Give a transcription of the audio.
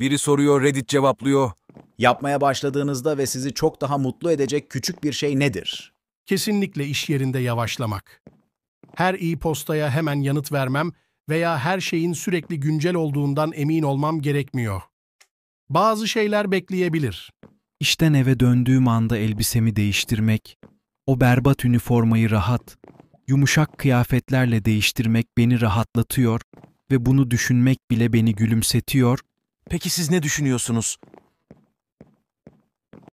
Biri soruyor, Reddit cevaplıyor. Yapmaya başladığınızda ve sizi çok daha mutlu edecek küçük bir şey nedir? Kesinlikle iş yerinde yavaşlamak. Her e-postaya hemen yanıt vermem veya her şeyin sürekli güncel olduğundan emin olmam gerekmiyor. Bazı şeyler bekleyebilir. İşten eve döndüğüm anda elbisemi değiştirmek, o berbat üniformayı rahat, yumuşak kıyafetlerle değiştirmek beni rahatlatıyor ve bunu düşünmek bile beni gülümsetiyor Peki siz ne düşünüyorsunuz?